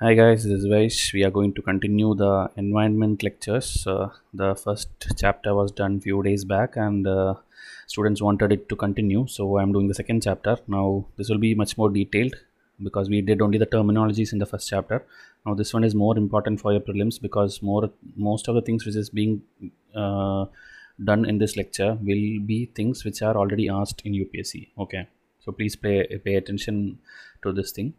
hi guys this is Vaish we are going to continue the environment lectures uh, the first chapter was done few days back and uh, students wanted it to continue so I'm doing the second chapter now this will be much more detailed because we did only the terminologies in the first chapter now this one is more important for your prelims because more most of the things which is being uh, done in this lecture will be things which are already asked in UPSC okay so please pay, pay attention to this thing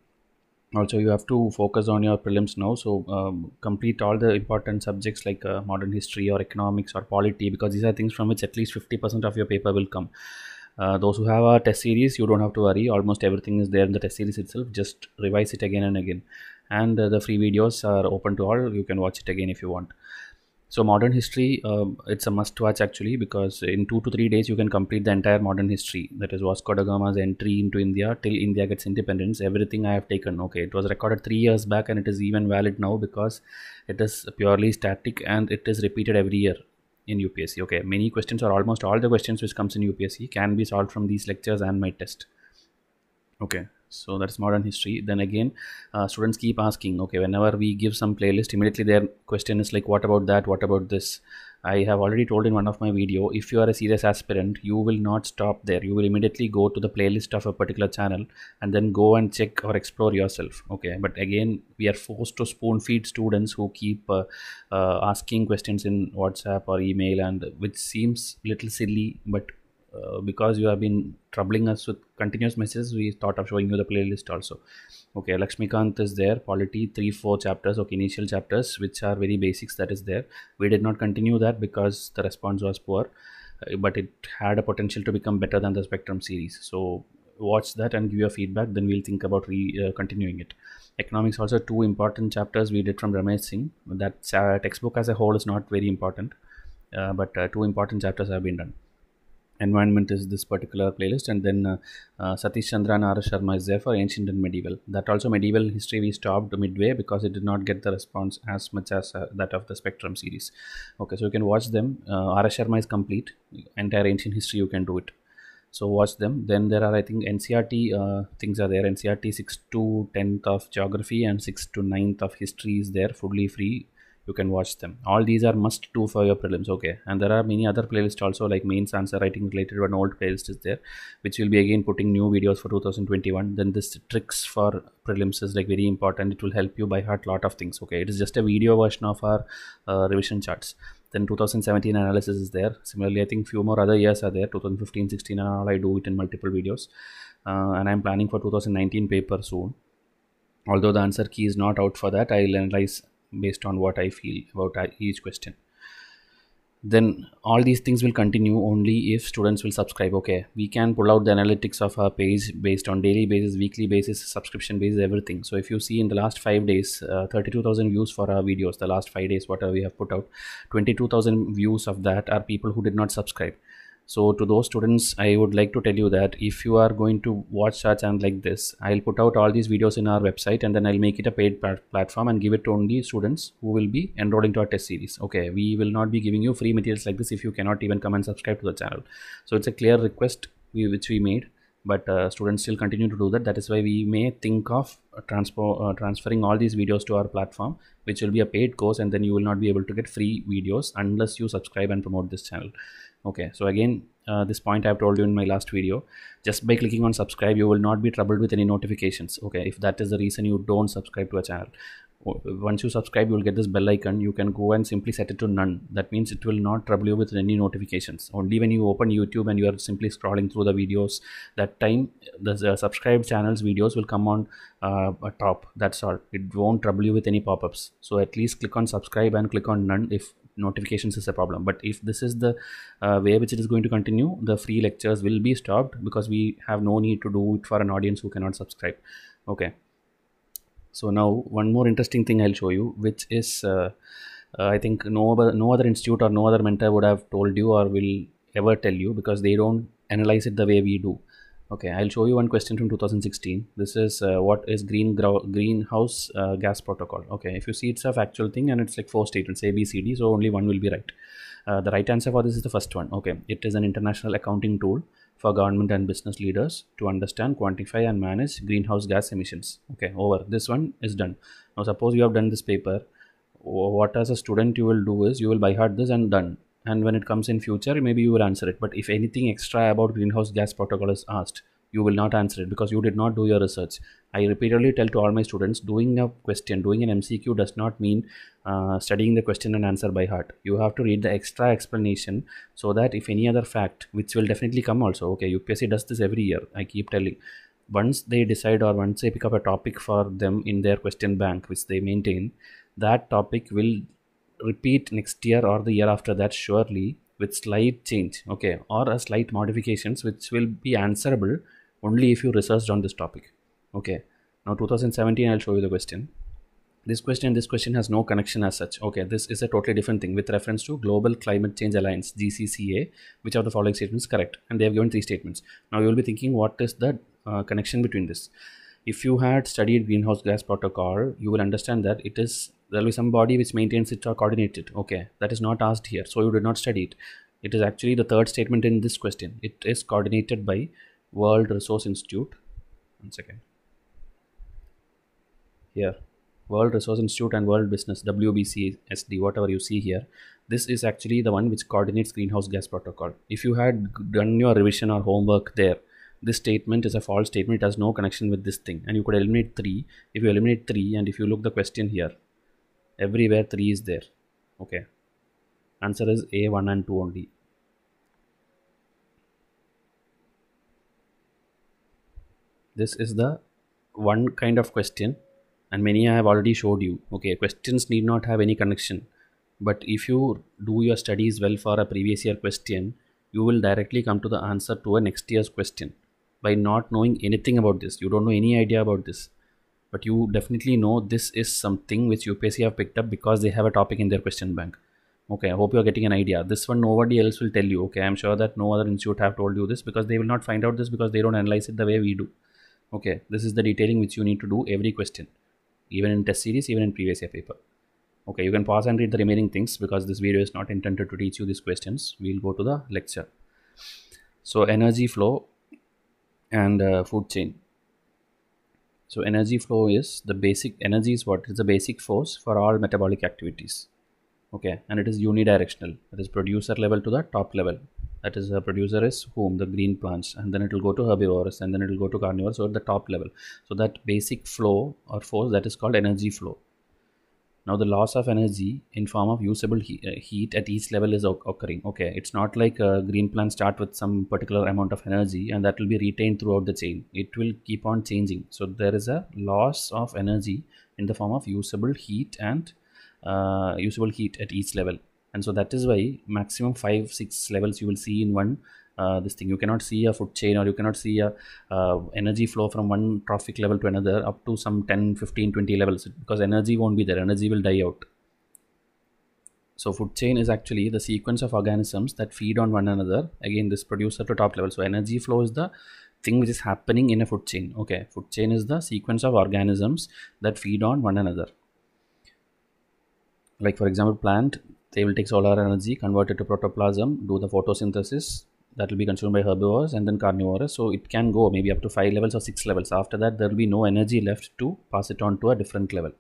also you have to focus on your prelims now so um, complete all the important subjects like uh, modern history or economics or polity because these are things from which at least 50% of your paper will come uh, those who have a test series you don't have to worry almost everything is there in the test series itself just revise it again and again and uh, the free videos are open to all you can watch it again if you want so modern history, um, it's a must-watch actually because in two to three days you can complete the entire modern history. That is Vasco da Gama's entry into India till India gets independence. Everything I have taken. Okay, it was recorded three years back and it is even valid now because it is purely static and it is repeated every year in UPSC. Okay, many questions or almost all the questions which comes in UPSC can be solved from these lectures and my test. Okay, so that's modern history then again uh, students keep asking okay whenever we give some playlist immediately their question is like what about that what about this i have already told in one of my video if you are a serious aspirant you will not stop there you will immediately go to the playlist of a particular channel and then go and check or explore yourself okay but again we are forced to spoon feed students who keep uh, uh, asking questions in whatsapp or email and which seems little silly but uh, because you have been troubling us with continuous messages, we thought of showing you the playlist also. Okay, Lakshmikant is there, polity, three, four chapters, okay, initial chapters, which are very basics, that is there. We did not continue that because the response was poor, uh, but it had a potential to become better than the Spectrum series. So watch that and give your feedback, then we'll think about re uh, continuing it. Economics also two important chapters we did from Ramesh Singh. That uh, textbook as a whole is not very important, uh, but two important chapters have been done environment is this particular playlist and then uh, uh, Satish Chandra and R. Sharma is there for ancient and medieval that also medieval history we stopped midway because it did not get the response as much as uh, that of the spectrum series okay so you can watch them uh, Sharma is complete entire ancient history you can do it so watch them then there are I think NCRT uh, things are there NCRT 6 to 10th of geography and 6 to 9th of history is there fully free you can watch them all these are must do for your prelims okay and there are many other playlists also like mains answer writing related one old playlist is there which will be again putting new videos for 2021 then this tricks for prelims is like very important it will help you by heart lot of things okay it is just a video version of our uh, revision charts then 2017 analysis is there similarly i think few more other years are there 2015 16 and all i do it in multiple videos uh, and i'm planning for 2019 paper soon although the answer key is not out for that i'll analyze based on what I feel about each question. Then all these things will continue only if students will subscribe. Okay, we can pull out the analytics of our page based on daily basis, weekly basis, subscription basis, everything. So if you see in the last five days, uh, 32,000 views for our videos, the last five days, whatever we have put out, 22,000 views of that are people who did not subscribe so to those students i would like to tell you that if you are going to watch such and like this i'll put out all these videos in our website and then i'll make it a paid platform and give it to only students who will be enrolling to our test series okay we will not be giving you free materials like this if you cannot even come and subscribe to the channel so it's a clear request we, which we made but uh, students still continue to do that that is why we may think of uh, transfer uh, transferring all these videos to our platform which will be a paid course and then you will not be able to get free videos unless you subscribe and promote this channel okay so again uh, this point i've told you in my last video just by clicking on subscribe you will not be troubled with any notifications okay if that is the reason you don't subscribe to a channel once you subscribe you will get this bell icon you can go and simply set it to none that means it will not trouble you with any notifications only when you open youtube and you are simply scrolling through the videos that time the subscribed channels videos will come on uh, top that's all it won't trouble you with any pop-ups so at least click on subscribe and click on none if notifications is a problem but if this is the uh, way which it is going to continue the free lectures will be stopped because we have no need to do it for an audience who cannot subscribe okay so now one more interesting thing i'll show you which is uh, uh, i think no other no other institute or no other mentor would have told you or will ever tell you because they don't analyze it the way we do Okay, I'll show you one question from 2016. This is uh, what is green greenhouse uh, gas protocol. Okay, if you see it's a factual thing and it's like four statements A, B, C, D, so only one will be right. Uh, the right answer for this is the first one. Okay, it is an international accounting tool for government and business leaders to understand, quantify, and manage greenhouse gas emissions. Okay, over. This one is done. Now, suppose you have done this paper. What as a student you will do is you will buy heart this and done and when it comes in future maybe you will answer it but if anything extra about greenhouse gas protocol is asked you will not answer it because you did not do your research i repeatedly tell to all my students doing a question doing an mcq does not mean uh, studying the question and answer by heart you have to read the extra explanation so that if any other fact which will definitely come also okay upsc does this every year i keep telling once they decide or once they pick up a topic for them in their question bank which they maintain that topic will repeat next year or the year after that surely with slight change okay or a slight modifications which will be answerable only if you researched on this topic okay now 2017 i'll show you the question this question this question has no connection as such okay this is a totally different thing with reference to global climate change alliance gcca which of the following statements correct and they have given three statements now you will be thinking what is the uh, connection between this if you had studied greenhouse gas protocol you will understand that it is there will be some body which maintains it or coordinates it okay that is not asked here so you did not study it it is actually the third statement in this question it is coordinated by world resource institute one second here world resource institute and world business wbcsd whatever you see here this is actually the one which coordinates greenhouse gas protocol if you had done your revision or homework there this statement is a false statement it has no connection with this thing and you could eliminate three if you eliminate three and if you look the question here everywhere 3 is there okay answer is a1 and 2 only this is the one kind of question and many i have already showed you okay questions need not have any connection but if you do your studies well for a previous year question you will directly come to the answer to a next year's question by not knowing anything about this you don't know any idea about this but you definitely know this is something which UPSC have picked up because they have a topic in their question bank. Okay, I hope you are getting an idea. This one nobody else will tell you. Okay, I'm sure that no other institute have told you this because they will not find out this because they don't analyze it the way we do. Okay, this is the detailing which you need to do every question, even in test series, even in previous year paper. Okay, you can pause and read the remaining things because this video is not intended to teach you these questions. We'll go to the lecture. So energy flow and uh, food chain so energy flow is the basic energy is what is the basic force for all metabolic activities. Okay, and it is unidirectional. It is producer level to the top level. That is the producer is whom the green plants, and then it will go to herbivores, and then it will go to carnivores or the top level. So that basic flow or force that is called energy flow now the loss of energy in form of usable he uh, heat at each level is occurring okay it's not like a green plant start with some particular amount of energy and that will be retained throughout the chain it will keep on changing so there is a loss of energy in the form of usable heat and uh, usable heat at each level and so that is why maximum five six levels you will see in one uh, this thing you cannot see a food chain or you cannot see a uh, energy flow from one trophic level to another up to some 10 15 20 levels because energy won't be there energy will die out so food chain is actually the sequence of organisms that feed on one another again this producer to top level so energy flow is the thing which is happening in a food chain okay food chain is the sequence of organisms that feed on one another like for example plant they will take solar energy convert it to protoplasm do the photosynthesis that will be consumed by herbivores and then carnivores. So it can go maybe up to five levels or six levels. After that, there will be no energy left to pass it on to a different level.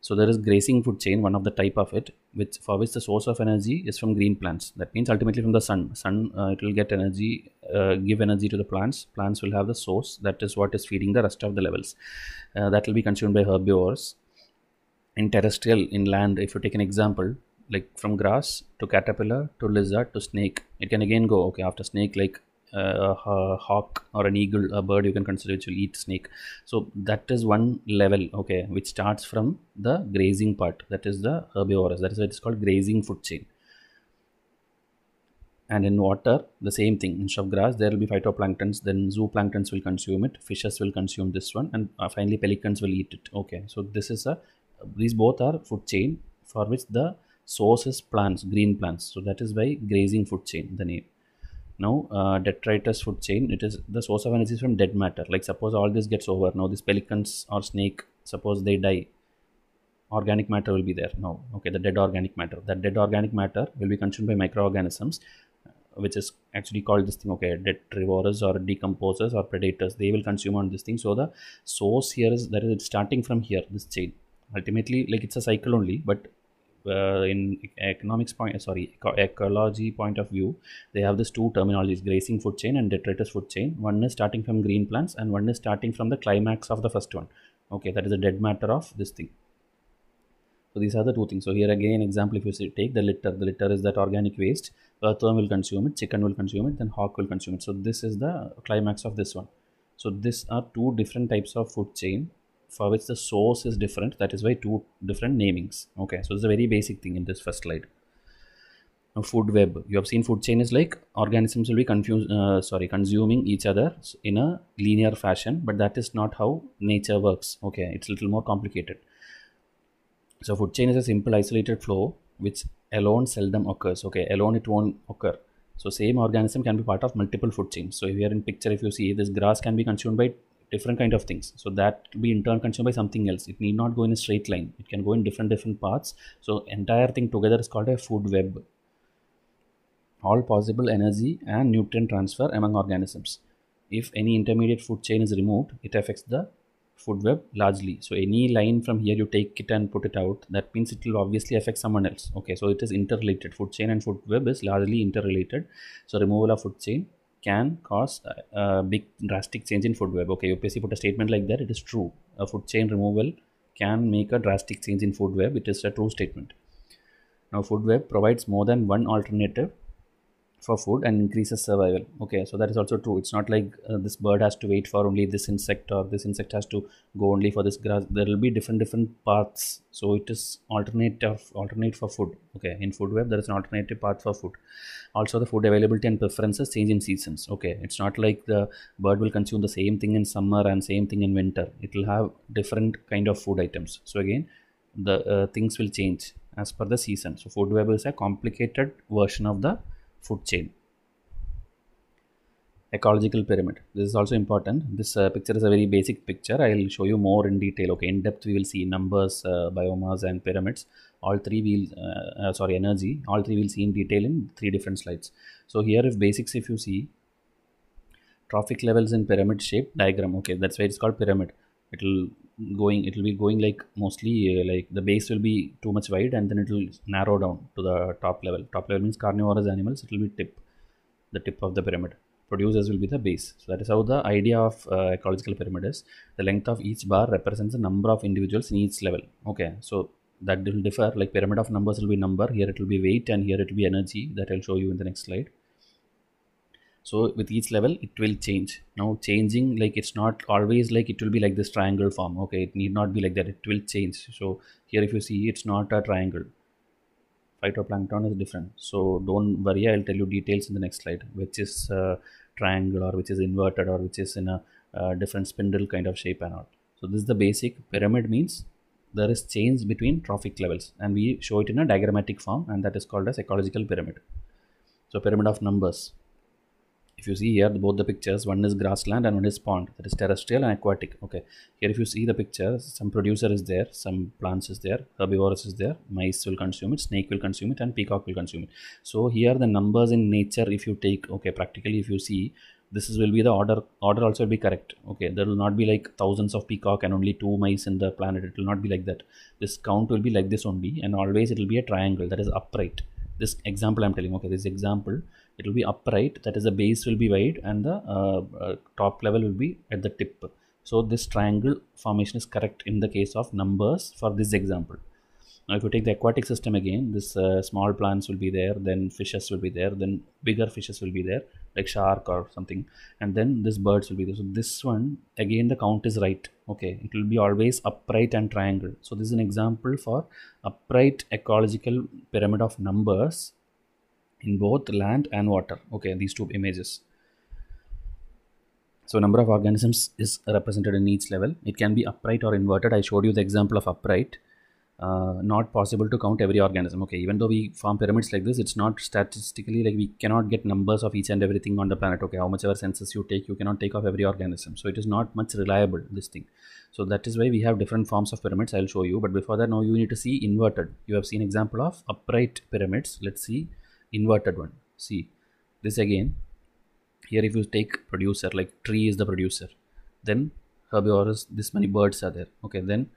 So there is grazing food chain, one of the type of it, which for which the source of energy is from green plants. That means ultimately from the sun. Sun uh, it will get energy, uh, give energy to the plants. Plants will have the source. That is what is feeding the rest of the levels. Uh, that will be consumed by herbivores. In terrestrial, in land, if you take an example, like from grass to caterpillar to lizard to snake it can again go okay after snake like uh, a hawk or an eagle a bird you can consider which will eat snake so that is one level okay which starts from the grazing part that is the herbivorous that is why it's called grazing food chain and in water the same thing instead of grass there will be phytoplanktons then zooplanktons will consume it fishes will consume this one and uh, finally pelicans will eat it okay so this is a these both are food chain for which the sources plants green plants so that is why grazing food chain the name now uh, detritus food chain it is the source of energy is from dead matter like suppose all this gets over now these pelicans or snake suppose they die organic matter will be there now okay the dead organic matter that dead organic matter will be consumed by microorganisms uh, which is actually called this thing okay detritivores or decomposers or predators they will consume on this thing so the source here is that is starting from here this chain ultimately like it's a cycle only but uh, in economics point uh, sorry ecology point of view they have this two terminologies grazing food chain and detritus food chain one is starting from green plants and one is starting from the climax of the first one okay that is the dead matter of this thing so these are the two things so here again example if you see, take the litter the litter is that organic waste earthworm will consume it chicken will consume it then hawk will consume it so this is the climax of this one so these are two different types of food chain for which the source is different that is why two different namings okay so it's a very basic thing in this first slide now food web you have seen food chain is like organisms will be confused uh, sorry consuming each other in a linear fashion but that is not how nature works okay it's a little more complicated so food chain is a simple isolated flow which alone seldom occurs okay alone it won't occur so same organism can be part of multiple food chains so here in picture if you see this grass can be consumed by different kind of things so that be in turn consumed by something else it need not go in a straight line it can go in different different paths so entire thing together is called a food web all possible energy and nutrient transfer among organisms if any intermediate food chain is removed it affects the food web largely so any line from here you take it and put it out that means it will obviously affect someone else okay so it is interrelated food chain and food web is largely interrelated so removal of food chain can cause uh, a, big drastic change in food web. Okay, UPSC put a statement like that. It is true. A food chain removal can make a drastic change in food web. It is a true statement. Now, food web provides more than one alternative for food and increases survival okay so that is also true it's not like uh, this bird has to wait for only this insect or this insect has to go only for this grass there will be different different paths so it is alternate of alternate for food okay in food web there is an alternative path for food also the food availability and preferences change in seasons okay it's not like the bird will consume the same thing in summer and same thing in winter it will have different kind of food items so again the uh, things will change as per the season so food web is a complicated version of the food chain ecological pyramid this is also important this uh, picture is a very basic picture i'll show you more in detail okay in depth we will see numbers uh, biomass and pyramids all 3 we'll uh, uh sorry energy all 3 we'll see in detail in three different slides so here if basics if you see trophic levels in pyramid shape diagram okay that's why it's called pyramid it will going it will be going like mostly uh, like the base will be too much wide and then it will narrow down to the top level top level means carnivorous animals it will be tip the tip of the pyramid producers will be the base so that is how the idea of uh, ecological pyramid is the length of each bar represents the number of individuals in each level okay so that will differ like pyramid of numbers will be number here it will be weight and here it will be energy that i'll show you in the next slide so with each level it will change now changing like it's not always like it will be like this triangle form okay it need not be like that it will change so here if you see it's not a triangle phytoplankton is different so don't worry i'll tell you details in the next slide which is uh, triangle or which is inverted or which is in a uh, different spindle kind of shape and all so this is the basic pyramid means there is change between trophic levels and we show it in a diagrammatic form and that is called as ecological pyramid so pyramid of numbers if you see here both the pictures one is grassland and one is pond that is terrestrial and aquatic okay here if you see the picture some producer is there some plants is there herbivores is there mice will consume it snake will consume it and peacock will consume it so here the numbers in nature if you take okay practically if you see this is, will be the order order also will be correct okay there will not be like thousands of peacock and only two mice in the planet it will not be like that this count will be like this only and always it will be a triangle that is upright this example i'm telling okay this example it will be upright that is the base will be wide and the uh, uh, top level will be at the tip so this triangle formation is correct in the case of numbers for this example now if you take the aquatic system again this uh, small plants will be there then fishes will be there then bigger fishes will be there like shark or something and then this birds will be there so this one again the count is right okay it will be always upright and triangle so this is an example for upright ecological pyramid of numbers in both land and water okay these two images so number of organisms is represented in each level it can be upright or inverted i showed you the example of upright uh, not possible to count every organism okay even though we form pyramids like this it's not statistically like we cannot get numbers of each and everything on the planet okay how much ever census you take you cannot take off every organism so it is not much reliable this thing so that is why we have different forms of pyramids i'll show you but before that now you need to see inverted you have seen example of upright pyramids let's see inverted one see this again here if you take producer like tree is the producer then herbivores this many birds are there okay then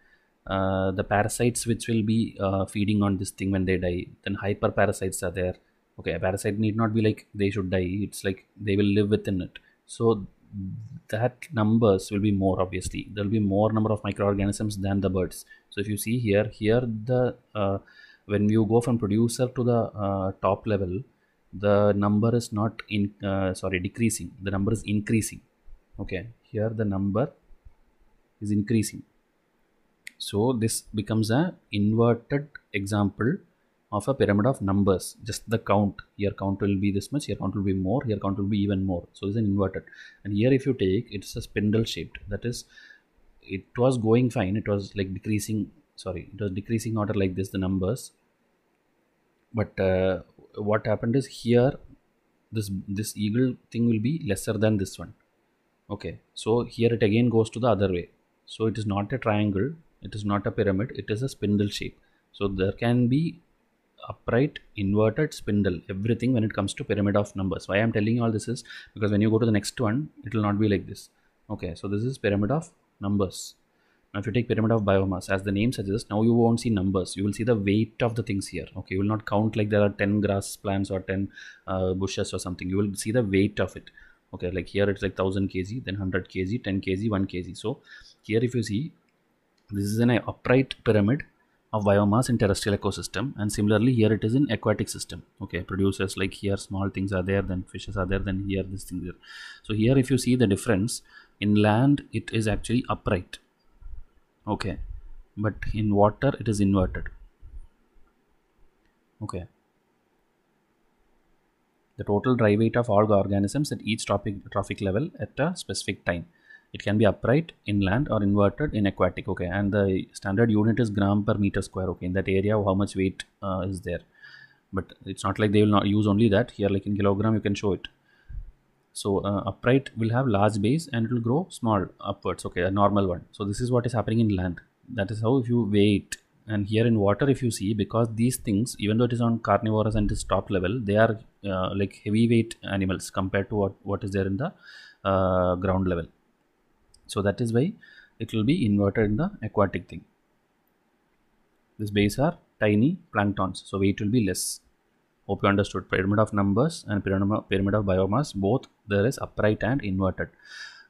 uh, the parasites which will be uh, feeding on this thing when they die then hyper parasites are there okay a parasite need not be like they should die it's like they will live within it so that numbers will be more obviously there will be more number of microorganisms than the birds so if you see here here the uh, when you go from producer to the uh, top level the number is not in uh, sorry decreasing the number is increasing okay here the number is increasing so this becomes a inverted example of a pyramid of numbers just the count here count will be this much here count will be more here count will be even more so it's an inverted and here if you take it's a spindle shaped that is it was going fine it was like decreasing sorry it was decreasing order like this the numbers but uh, what happened is here this this eagle thing will be lesser than this one okay so here it again goes to the other way so it is not a triangle it is not a pyramid it is a spindle shape so there can be upright inverted spindle everything when it comes to pyramid of numbers why i'm telling you all this is because when you go to the next one it will not be like this okay so this is pyramid of numbers now if you take pyramid of biomass, as the name suggests, now you won't see numbers. You will see the weight of the things here. Okay, you will not count like there are 10 grass plants or 10 uh, bushes or something. You will see the weight of it. Okay, like here it's like 1000 kg, then 100 kg, 10 kg, 1 kg. So here if you see, this is an upright pyramid of biomass in terrestrial ecosystem and similarly here it is in aquatic system okay producers like here small things are there then fishes are there then here this thing there so here if you see the difference in land it is actually upright okay but in water it is inverted okay the total dry weight of all the organisms at each trophic, trophic level at a specific time it can be upright inland or inverted in aquatic okay and the standard unit is gram per meter square okay in that area how much weight uh, is there but it's not like they will not use only that here like in kilogram you can show it so uh, upright will have large base and it will grow small upwards okay a normal one so this is what is happening in land that is how if you wait and here in water if you see because these things even though it is on carnivorous and its top level they are uh, like heavyweight animals compared to what what is there in the uh, ground level so that is why it will be inverted in the aquatic thing this base are tiny planktons so weight will be less hope you understood pyramid of numbers and pyramid of biomass both there is upright and inverted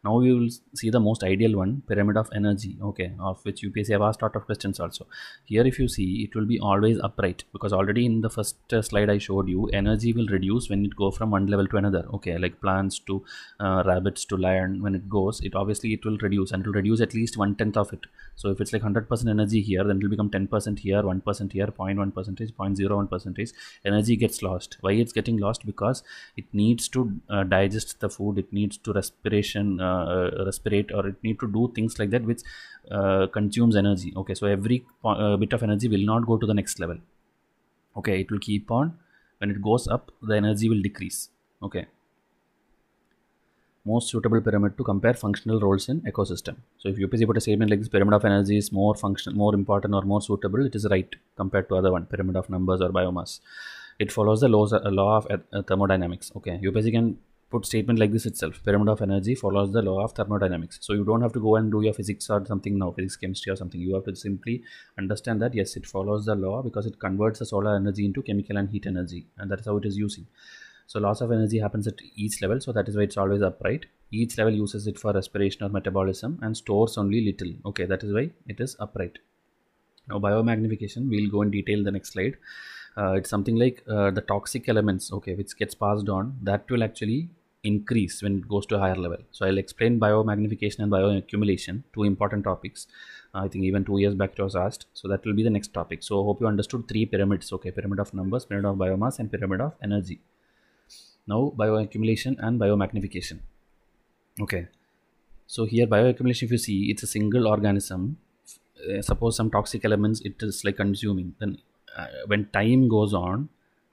now you will see the most ideal one pyramid of energy okay of which UPSC have asked a lot of questions also here if you see it will be always upright because already in the first uh, slide I showed you energy will reduce when it go from one level to another okay like plants to uh, rabbits to lion when it goes it obviously it will reduce and it will reduce at least one tenth of it so if it's like 100% energy here then it will become 10% here 1% here 0.1 percentage 0.01 percentage energy gets lost why it's getting lost because it needs to uh, digest the food it needs to respiration uh, uh, respirate or it need to do things like that which uh, consumes energy okay so every uh, bit of energy will not go to the next level okay it will keep on when it goes up the energy will decrease okay most suitable pyramid to compare functional roles in ecosystem so if upsc put a statement like this pyramid of energy is more functional more important or more suitable it is right compared to other one pyramid of numbers or biomass it follows the laws, uh, law of uh, thermodynamics okay upsc can put statement like this itself pyramid of energy follows the law of thermodynamics so you don't have to go and do your physics or something now physics chemistry or something you have to simply understand that yes it follows the law because it converts the solar energy into chemical and heat energy and that's how it is using so loss of energy happens at each level so that is why it's always upright each level uses it for respiration or metabolism and stores only little okay that is why it is upright now biomagnification we'll go in detail in the next slide uh, it's something like uh, the toxic elements okay which gets passed on that will actually increase when it goes to a higher level. So I'll explain biomagnification and bioaccumulation, two important topics. I think even two years back it was asked. So that will be the next topic. So I hope you understood three pyramids. Okay, pyramid of numbers, pyramid of biomass, and pyramid of energy. Now bioaccumulation and biomagnification. Okay. So here bioaccumulation, if you see, it's a single organism. Uh, suppose some toxic elements it is like consuming. Then uh, when time goes on,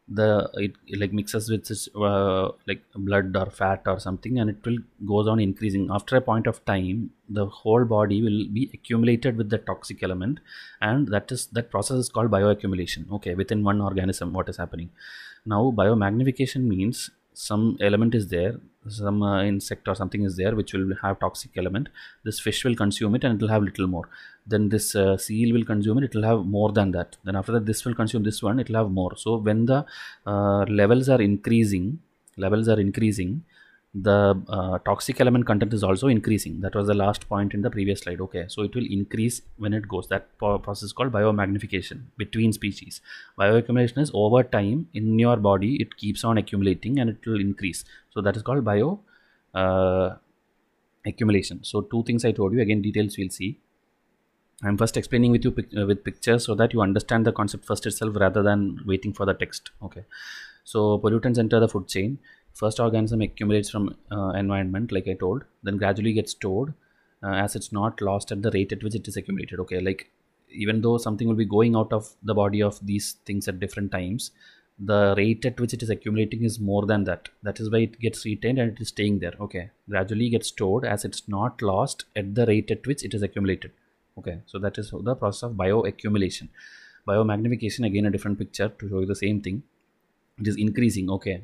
the it, it like mixes with uh, like blood or fat or something and it will goes on increasing after a point of time the whole body will be accumulated with the toxic element and that is that process is called bioaccumulation okay within one organism what is happening now biomagnification means some element is there some uh, insect or something is there which will have toxic element this fish will consume it and it will have little more then this uh, seal will consume it it will have more than that then after that this will consume this one it will have more so when the uh, levels are increasing levels are increasing the uh, toxic element content is also increasing that was the last point in the previous slide okay so it will increase when it goes that process called biomagnification between species bioaccumulation is over time in your body it keeps on accumulating and it will increase so that is called bio uh, accumulation so two things i told you again details we'll see I'm first explaining with you pic- uh, with pictures so that you understand the concept first itself rather than waiting for the text. Okay. So pollutants enter the food chain. First organism accumulates from uh, environment, like I told, then gradually gets stored uh, as it's not lost at the rate at which it is accumulated. Okay, like even though something will be going out of the body of these things at different times, the rate at which it is accumulating is more than that. That is why it gets retained and it is staying there. Okay, gradually gets stored as it's not lost at the rate at which it is accumulated okay so that is the process of bioaccumulation biomagnification again a different picture to show you the same thing it is increasing okay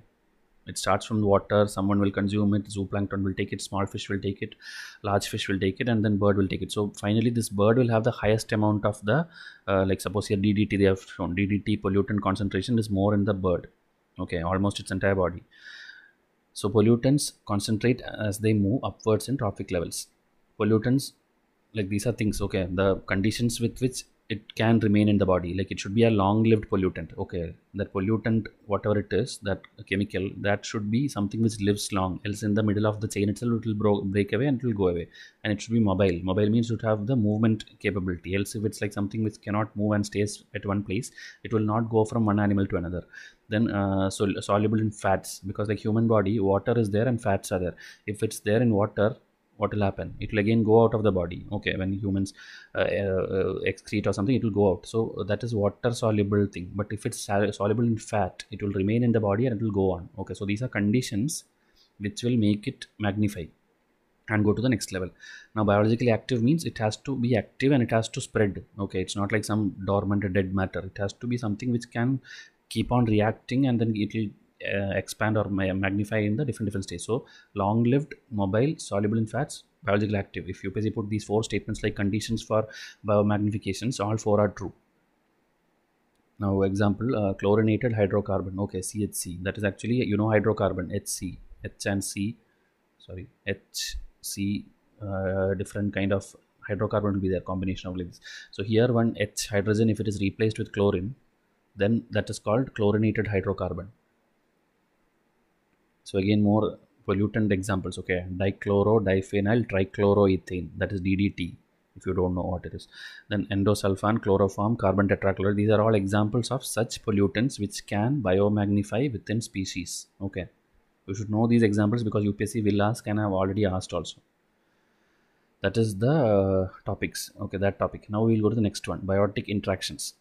it starts from water someone will consume it zooplankton will take it small fish will take it large fish will take it and then bird will take it so finally this bird will have the highest amount of the uh, like suppose here ddt they have shown ddt pollutant concentration is more in the bird okay almost its entire body so pollutants concentrate as they move upwards in trophic levels pollutants like these are things okay the conditions with which it can remain in the body like it should be a long lived pollutant okay that pollutant whatever it is that chemical that should be something which lives long else in the middle of the chain itself it will bro- break away and it will go away and it should be mobile mobile means it should have the movement capability else if it's like something which cannot move and stays at one place it will not go from one animal to another then uh, sol- soluble in fats because like human body water is there and fats are there if it's there in water what will happen it will again go out of the body okay when humans uh, uh, uh excrete or something it will go out so that is water soluble thing but if it's soluble in fat it will remain in the body and it will go on okay so these are conditions which will make it magnify and go to the next level now biologically active means it has to be active and it has to spread okay it's not like some dormant dead matter it has to be something which can keep on reacting and then it will uh, expand or magnify in the different different states. So long lived, mobile, soluble in fats, biological active. If you basically put these four statements like conditions for biomagnifications, all four are true. Now example, uh, chlorinated hydrocarbon, okay, CHC, that is actually, you know, hydrocarbon, HC, H and C, sorry, HC, uh, different kind of hydrocarbon will be there, combination of like this. So here one H hydrogen, if it is replaced with chlorine, then that is called chlorinated hydrocarbon so again, more pollutant examples. Okay, dichloro, diphenyl, trichloroethane. That is DDT. If you don't know what it is, then endosulfan, chloroform, carbon tetrachloride. These are all examples of such pollutants which can biomagnify within species. Okay, you should know these examples because UPSC will ask, and I have already asked also that is the uh, topics okay that topic now we'll go to the next one biotic interactions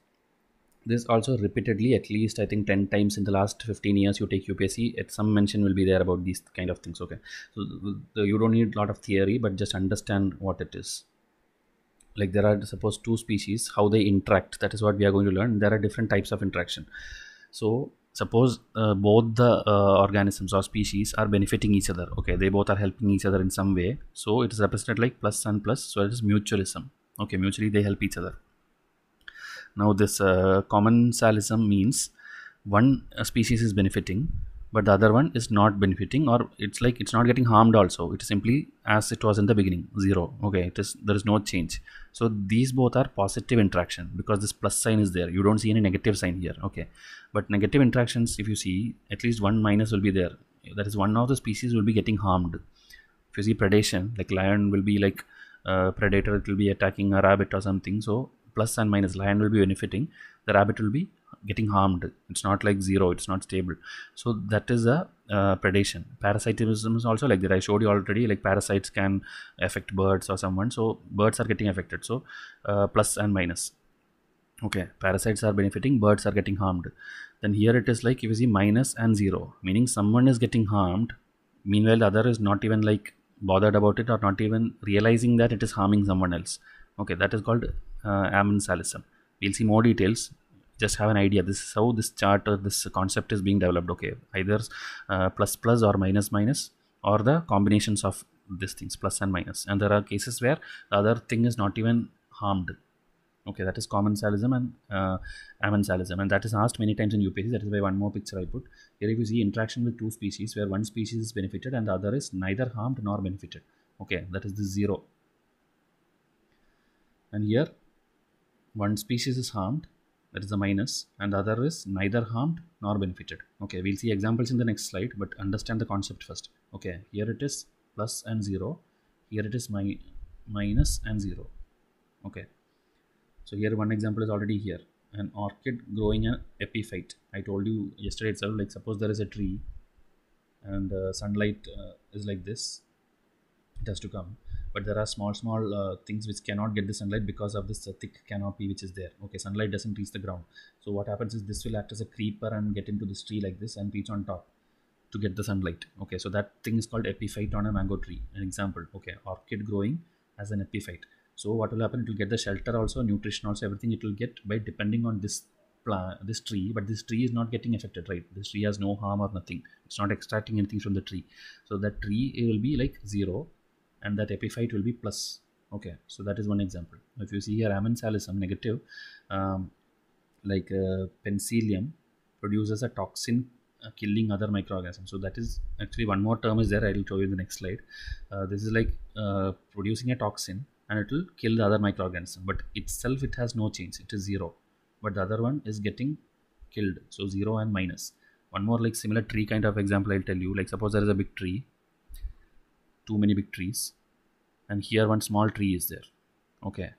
this also repeatedly at least i think 10 times in the last 15 years you take upsc at some mention will be there about these kind of things okay so you don't need a lot of theory but just understand what it is like there are suppose two species how they interact that is what we are going to learn there are different types of interaction so suppose uh, both the uh, organisms or species are benefiting each other okay they both are helping each other in some way so it is represented like plus and plus so it is mutualism okay mutually they help each other now, this uh, commensalism means one species is benefiting, but the other one is not benefiting, or it's like it's not getting harmed. Also, it is simply as it was in the beginning, zero. Okay, it is there is no change. So these both are positive interaction because this plus sign is there. You don't see any negative sign here. Okay, but negative interactions, if you see, at least one minus will be there. That is, one of the species will be getting harmed. If you see predation, like lion will be like uh, predator, it will be attacking a rabbit or something. So plus and minus lion will be benefiting the rabbit will be getting harmed it's not like zero it's not stable so that is a uh, predation parasitism is also like that i showed you already like parasites can affect birds or someone so birds are getting affected so uh, plus and minus okay parasites are benefiting birds are getting harmed then here it is like if you see minus and zero meaning someone is getting harmed meanwhile the other is not even like bothered about it or not even realizing that it is harming someone else okay that is called uh, Ammon Salisum. We'll see more details. Just have an idea. This is how this chart or this concept is being developed. Okay, either uh, plus plus or minus minus or the combinations of these things plus and minus. And there are cases where the other thing is not even harmed okay that is common salism and uh, salism and that is asked many times in UPSC that is why one more picture I put here if you see interaction with two species where one species is benefited and the other is neither harmed nor benefited okay that is the zero and here one species is harmed that is the minus and the other is neither harmed nor benefited okay we'll see examples in the next slide but understand the concept first okay here it is plus and 0 here it is my minus and 0 okay so here one example is already here an orchid growing an epiphyte i told you yesterday itself like suppose there is a tree and uh, sunlight uh, is like this it has to come but there are small small uh, things which cannot get the sunlight because of this uh, thick canopy which is there okay sunlight doesn't reach the ground so what happens is this will act as a creeper and get into this tree like this and reach on top to get the sunlight okay so that thing is called epiphyte on a mango tree an example okay orchid growing as an epiphyte so what will happen it will get the shelter also nutrition also everything it will get by depending on this plant this tree but this tree is not getting affected right this tree has no harm or nothing it's not extracting anything from the tree so that tree it will be like zero and that epiphyte will be plus okay so that is one example if you see here amensalism negative um, like uh, penicillium produces a toxin uh, killing other microorganisms so that is actually one more term is there i will show you in the next slide uh, this is like uh, producing a toxin and it will kill the other microorganism but itself it has no change it is zero but the other one is getting killed so zero and minus one more like similar tree kind of example i'll tell you like suppose there is a big tree too many big trees and here one small tree is there okay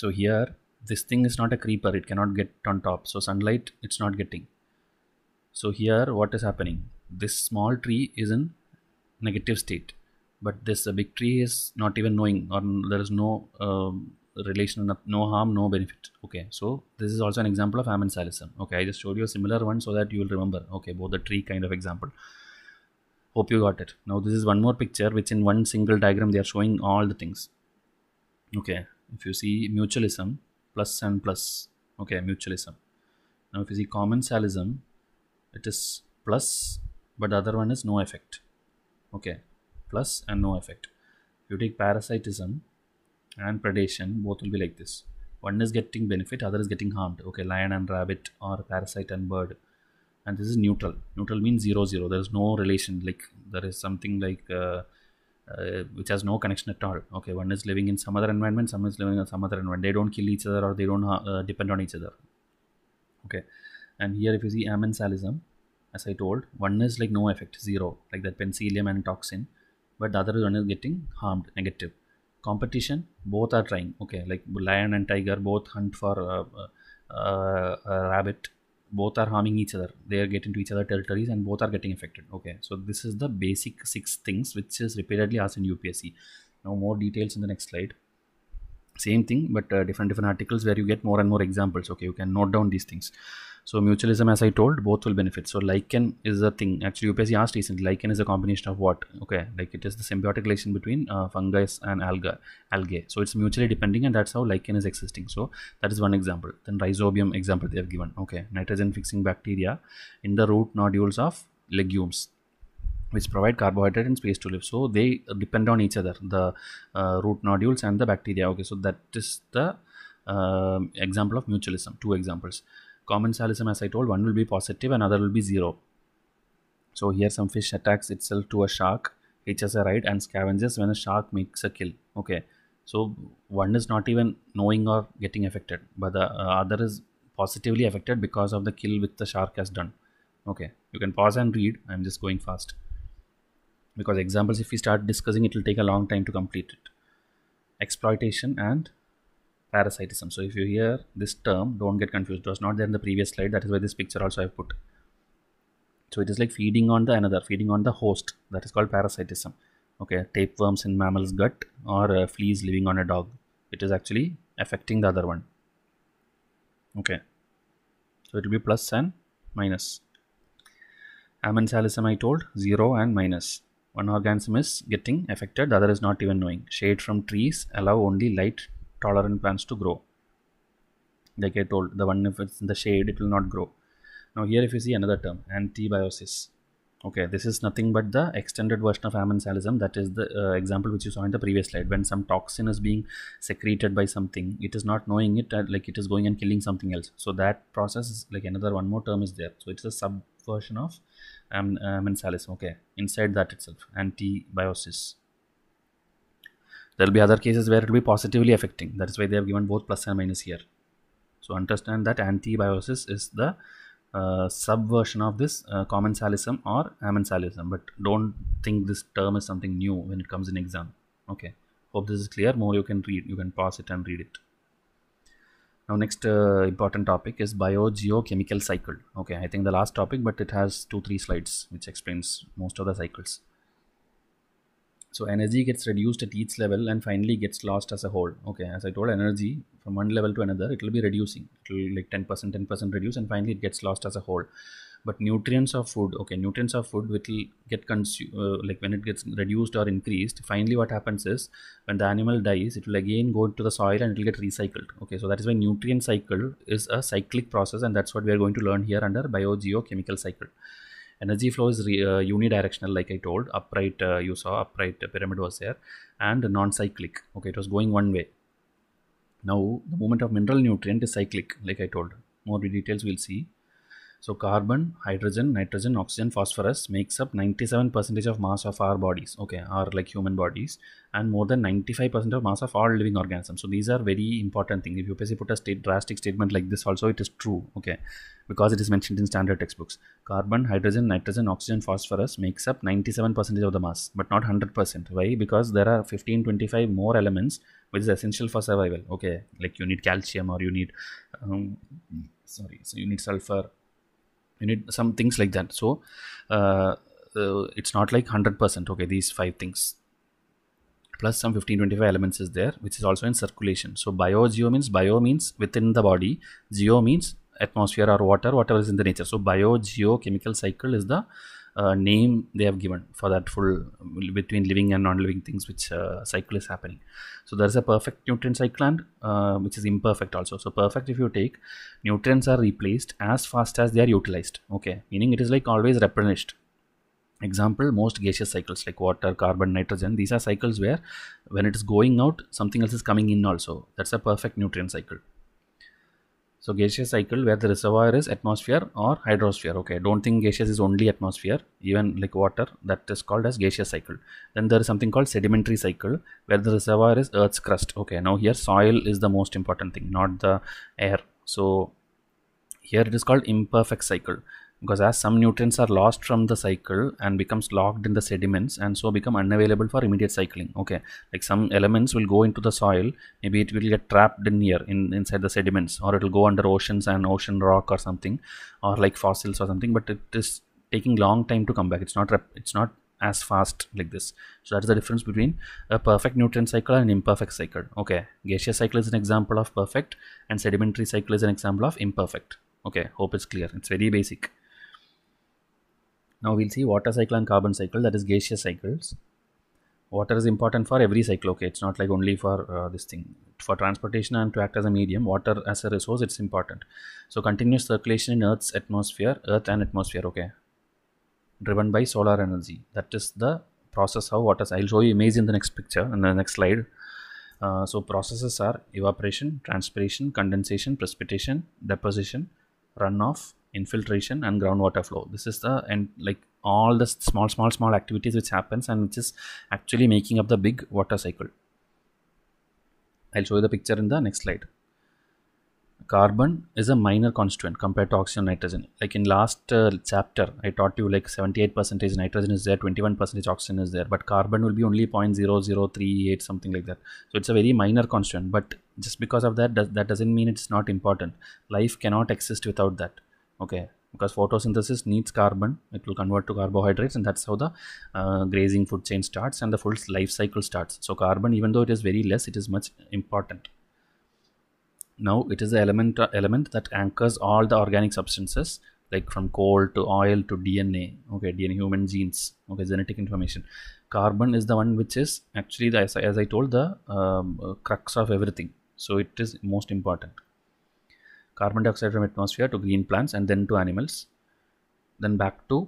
so here this thing is not a creeper it cannot get on top so sunlight it's not getting so here what is happening this small tree is in negative state but this uh, big tree is not even knowing or there is no um, relation no harm no benefit okay so this is also an example of amensalism okay i just showed you a similar one so that you will remember okay both the tree kind of example hope you got it now this is one more picture which in one single diagram they are showing all the things okay if you see mutualism plus and plus okay mutualism now if you see commensalism it is plus but the other one is no effect okay plus and no effect you take parasitism and predation both will be like this one is getting benefit other is getting harmed okay lion and rabbit or parasite and bird and this is neutral neutral means zero zero there is no relation like there is something like uh, uh, which has no connection at all okay one is living in some other environment someone is living in some other environment they don't kill each other or they don't uh, uh depend on each other okay and here if you see amensalism as i told one is like no effect zero like that penicillium and toxin but the other one is getting harmed negative competition both are trying okay like lion and tiger both hunt for uh, uh, uh rabbit both are harming each other they are getting to each other territories and both are getting affected okay so this is the basic six things which is repeatedly asked in upsc now more details in the next slide same thing but uh, different different articles where you get more and more examples okay you can note down these things so mutualism, as I told, both will benefit. So lichen is a thing. Actually, UPSC asked recently, lichen is a combination of what? Okay, like it is the symbiotic relation between uh, fungus and alga, algae. So it's mutually depending, and that's how lichen is existing. So that is one example. Then rhizobium example they have given. Okay, nitrogen fixing bacteria in the root nodules of legumes which provide carbohydrate and space to live so they depend on each other the uh, root nodules and the bacteria okay so that is the uh, example of mutualism two examples Common salism as I told one will be positive another will be zero. So here some fish attacks itself to a shark, hitches a ride and scavenges when a shark makes a kill. Okay, so one is not even knowing or getting affected but the uh, other is positively affected because of the kill which the shark has done. Okay, you can pause and read. I'm just going fast because examples if we start discussing it will take a long time to complete it exploitation and parasitism. So if you hear this term, don't get confused. It was not there in the previous slide. That is why this picture also I put. So it is like feeding on the another, feeding on the host. That is called parasitism. Okay, tapeworms in mammal's gut or uh, fleas living on a dog. It is actually affecting the other one. Okay, so it will be plus and minus. Amensalism I told zero and minus. One organism is getting affected, the other is not even knowing. Shade from trees allow only light tolerant plants to grow like I told the one if it's in the shade it will not grow now here if you see another term antibiosis okay this is nothing but the extended version of amensalism that is the uh, example which you saw in the previous slide when some toxin is being secreted by something it is not knowing it uh, like it is going and killing something else so that process is like another one more term is there so it's a subversion of um, amensalism okay inside that itself antibiosis there will be other cases where it will be positively affecting. That is why they have given both plus and minus here. So understand that antibiosis is the uh, subversion of this uh, commensalism or amensalism. But don't think this term is something new when it comes in exam. Okay. Hope this is clear. More you can read. You can pause it and read it. Now next uh, important topic is biogeochemical cycle. Okay, I think the last topic, but it has two three slides which explains most of the cycles so energy gets reduced at each level and finally gets lost as a whole okay as i told energy from one level to another it will be reducing it will like 10% 10% reduce and finally it gets lost as a whole but nutrients of food okay nutrients of food will get consumed uh, like when it gets reduced or increased finally what happens is when the animal dies it will again go into the soil and it will get recycled okay so that is why nutrient cycle is a cyclic process and that's what we are going to learn here under biogeochemical cycle energy flow is re, uh, unidirectional like i told upright uh, you saw upright pyramid was there and non-cyclic okay it was going one way now the movement of mineral nutrient is cyclic like i told more details we'll see so carbon, hydrogen, nitrogen, oxygen, phosphorus makes up 97% of mass of our bodies, okay, our like human bodies and more than 95% of mass of all living organisms. So these are very important things. If you basically put a state, drastic statement like this also, it is true, okay, because it is mentioned in standard textbooks. Carbon, hydrogen, nitrogen, oxygen, phosphorus makes up 97% of the mass, but not 100%. Why? Because there are 15, 25 more elements which is essential for survival, okay, like you need calcium or you need, um, sorry, so you need sulfur you need some things like that so uh, uh, it's not like 100% okay these five things plus some 15-25 elements is there which is also in circulation so biogeo means bio means within the body geo means atmosphere or water whatever is in the nature so biogeochemical cycle is the uh, name they have given for that full between living and non-living things which uh, cycle is happening so there's a perfect nutrient cycle uh, which is imperfect also so perfect if you take nutrients are replaced as fast as they are utilized okay meaning it is like always replenished example most gaseous cycles like water carbon nitrogen these are cycles where when it is going out something else is coming in also that's a perfect nutrient cycle so gaseous cycle where the reservoir is atmosphere or hydrosphere. Okay, don't think gaseous is only atmosphere, even like water that is called as gaseous cycle. Then there is something called sedimentary cycle where the reservoir is earth's crust. Okay, now here soil is the most important thing, not the air. So here it is called imperfect cycle because as some nutrients are lost from the cycle and becomes locked in the sediments and so become unavailable for immediate cycling okay like some elements will go into the soil maybe it will get trapped in here in inside the sediments or it will go under oceans and ocean rock or something or like fossils or something but it is taking long time to come back it's not it's not as fast like this so that's the difference between a perfect nutrient cycle and an imperfect cycle okay gaseous cycle is an example of perfect and sedimentary cycle is an example of imperfect okay hope it's clear it's very basic now we'll see water cycle and carbon cycle, that is gaseous cycles. Water is important for every cycle, okay, it's not like only for uh, this thing. For transportation and to act as a medium, water as a resource, it's important. So continuous circulation in Earth's atmosphere, Earth and atmosphere, okay, driven by solar energy. That is the process how water, I'll show you image in the next picture, in the next slide. Uh, so processes are evaporation, transpiration, condensation, precipitation, deposition, runoff, infiltration and groundwater flow this is the and like all the small small small activities which happens and which is actually making up the big water cycle i'll show you the picture in the next slide carbon is a minor constituent compared to oxygen nitrogen like in last uh, chapter i taught you like 78 percentage nitrogen is there 21 percentage oxygen is there but carbon will be only 0.0038 something like that so it's a very minor constituent but just because of that that doesn't mean it's not important life cannot exist without that okay because photosynthesis needs carbon it will convert to carbohydrates and that's how the uh, grazing food chain starts and the full life cycle starts so carbon even though it is very less it is much important now it is the element uh, element that anchors all the organic substances like from coal to oil to dna okay dna human genes okay genetic information carbon is the one which is actually the, as, I, as i told the um, crux of everything so it is most important carbon dioxide from atmosphere to green plants and then to animals then back to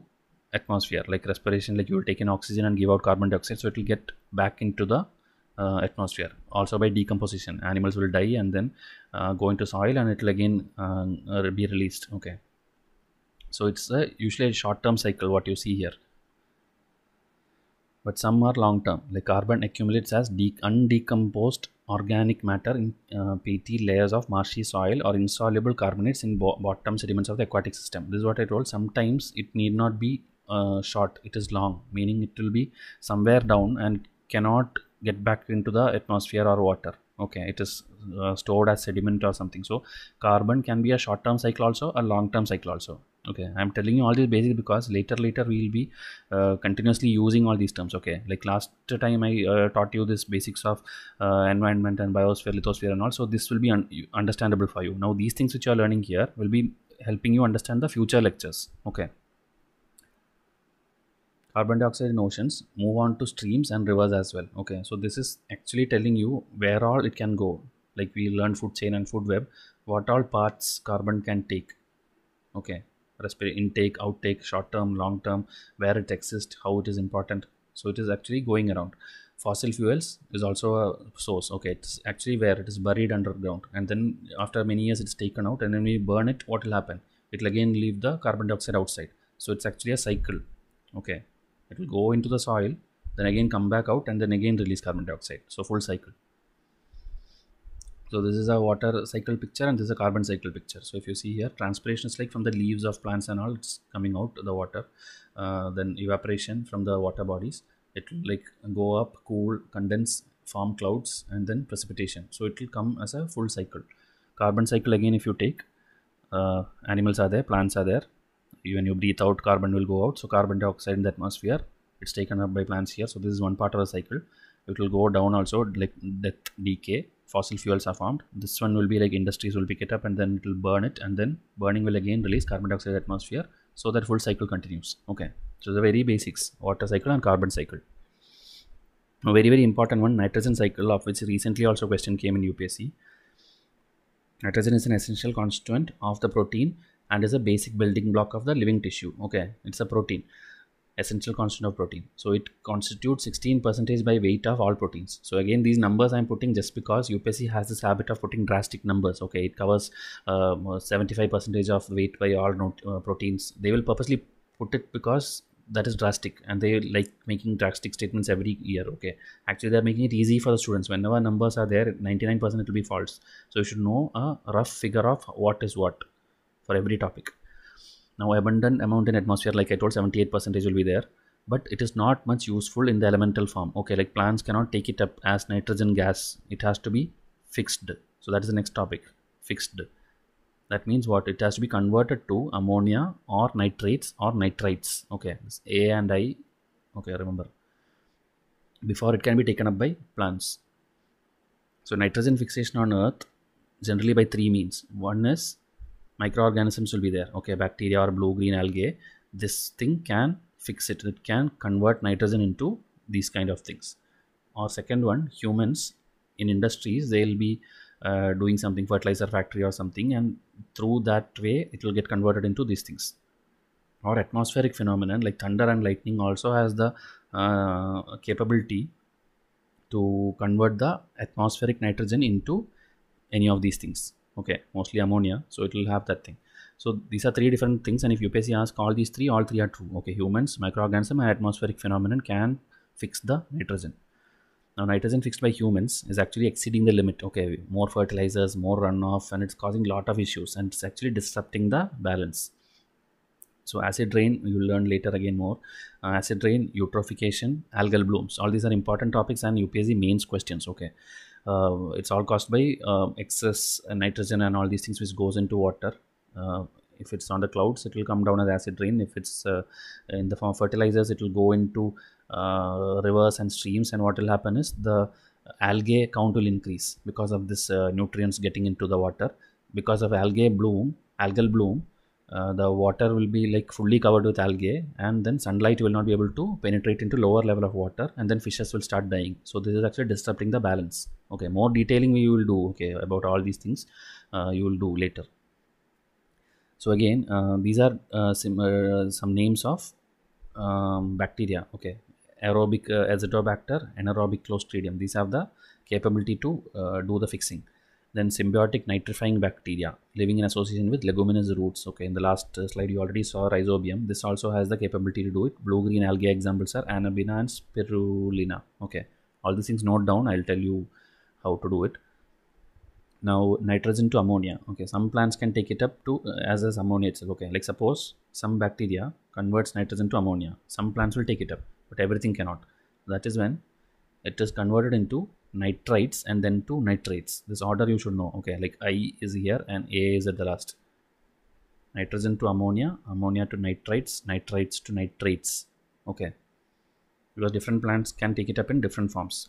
atmosphere like respiration like you will take in oxygen and give out carbon dioxide so it will get back into the uh, atmosphere also by decomposition animals will die and then uh, go into soil and it will again uh, uh be released okay so it's a, usually a short term cycle what you see here but some are long term like carbon accumulates as de- undecomposed organic matter in uh, layers of marshy soil or insoluble carbonates in bo bottom sediments of the aquatic system. This is what I told. Sometimes it need not be uh, short, it is long, meaning it will be somewhere down and cannot get back into the atmosphere or water okay it is uh, stored as sediment or something so carbon can be a short term cycle also a long term cycle also okay i'm telling you all this basically because later later we will be uh, continuously using all these terms okay like last time i uh, taught you this basics of uh, environment and biosphere lithosphere and all so this will be un understandable for you now these things which you are learning here will be helping you understand the future lectures okay carbon dioxide in oceans move on to streams and rivers as well okay so this is actually telling you where all it can go like we learned food chain and food web what all parts carbon can take okay respiratory intake outtake short term long term where it exists how it is important so it is actually going around fossil fuels is also a source okay it's actually where it is buried underground and then after many years it's taken out and then we burn it what will happen it'll again leave the carbon dioxide outside so it's actually a cycle okay it will go into the soil then again come back out and then again release carbon dioxide so full cycle so this is a water cycle picture and this is a carbon cycle picture so if you see here transpiration is like from the leaves of plants and all it's coming out the water uh, then evaporation from the water bodies it will like go up cool condense form clouds and then precipitation so it will come as a full cycle carbon cycle again if you take uh, animals are there plants are there when you breathe out carbon will go out so carbon dioxide in the atmosphere it's taken up by plants here so this is one part of the cycle it will go down also like death decay fossil fuels are formed this one will be like industries will pick it up and then it will burn it and then burning will again release carbon dioxide atmosphere so that full cycle continues okay so the very basics water cycle and carbon cycle a very very important one nitrogen cycle of which recently also question came in upsc nitrogen is an essential constituent of the protein and is a basic building block of the living tissue okay it's a protein essential constant of protein so it constitutes 16 percentage by weight of all proteins so again these numbers i'm putting just because upsc has this habit of putting drastic numbers okay it covers um, uh, 75 uh, percentage of weight by all not, uh, proteins they will purposely put it because that is drastic and they like making drastic statements every year okay actually they're making it easy for the students whenever numbers are there 99% it will be false so you should know a rough figure of what is what for every topic now abundant amount in atmosphere like i told 78 percent will be there but it is not much useful in the elemental form okay like plants cannot take it up as nitrogen gas it has to be fixed so that is the next topic fixed that means what it has to be converted to ammonia or nitrates or nitrites okay it's a and i okay remember before it can be taken up by plants so nitrogen fixation on earth generally by three means one is microorganisms will be there okay bacteria or blue green algae this thing can fix it it can convert nitrogen into these kind of things or second one humans in industries they'll be uh, doing something fertilizer factory or something and through that way it will get converted into these things or atmospheric phenomenon like thunder and lightning also has the uh, capability to convert the atmospheric nitrogen into any of these things okay mostly ammonia so it will have that thing so these are three different things and if upsc asks all these three all three are true okay humans microorganism and atmospheric phenomenon can fix the nitrogen now nitrogen fixed by humans is actually exceeding the limit okay more fertilizers more runoff and it's causing lot of issues and it's actually disrupting the balance so acid rain you learn later again more uh, acid rain eutrophication algal blooms all these are important topics and upsc mains questions okay uh, it's all caused by uh, excess nitrogen and all these things which goes into water uh, if it's on the clouds it will come down as acid rain if it's uh, in the form of fertilizers it will go into uh, rivers and streams and what will happen is the algae count will increase because of this uh, nutrients getting into the water because of algae bloom algal bloom uh, the water will be like fully covered with algae and then sunlight will not be able to penetrate into lower level of water and then fishes will start dying so this is actually disrupting the balance okay more detailing we will do okay about all these things uh, you will do later so again uh, these are uh, some, uh, some names of um, bacteria okay aerobic uh, azotobacter anaerobic clostridium these have the capability to do the fixing then symbiotic nitrifying bacteria living in association with leguminous roots. Okay, in the last uh, slide you already saw rhizobium. This also has the capability to do it. Blue-green algae examples are anabina and spirulina. Okay, all these things note down. I'll tell you how to do it now nitrogen to ammonia okay some plants can take it up to uh, as as ammonia itself okay like suppose some bacteria converts nitrogen to ammonia some plants will take it up but everything cannot that is when it is converted into nitrites and then two nitrates this order you should know okay like i is here and a is at the last nitrogen to ammonia ammonia to nitrites nitrites to nitrates okay because different plants can take it up in different forms